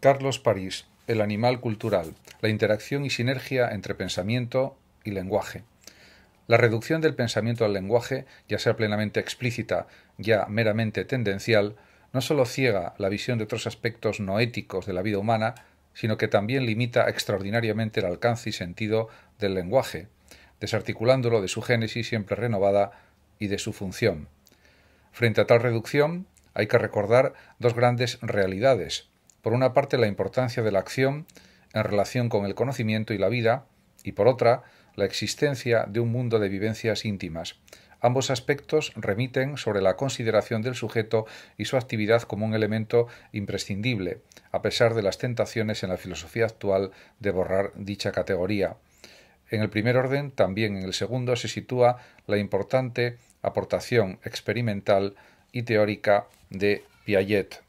Carlos París, El animal cultural, la interacción y sinergia entre pensamiento y lenguaje. La reducción del pensamiento al lenguaje, ya sea plenamente explícita, ya meramente tendencial, no solo ciega la visión de otros aspectos no éticos de la vida humana, sino que también limita extraordinariamente el alcance y sentido del lenguaje, desarticulándolo de su génesis siempre renovada y de su función. Frente a tal reducción, hay que recordar dos grandes realidades, por una parte la importancia de la acción en relación con el conocimiento y la vida, y por otra, la existencia de un mundo de vivencias íntimas. Ambos aspectos remiten sobre la consideración del sujeto y su actividad como un elemento imprescindible, a pesar de las tentaciones en la filosofía actual de borrar dicha categoría. En el primer orden, también en el segundo, se sitúa la importante aportación experimental y teórica de Piaget.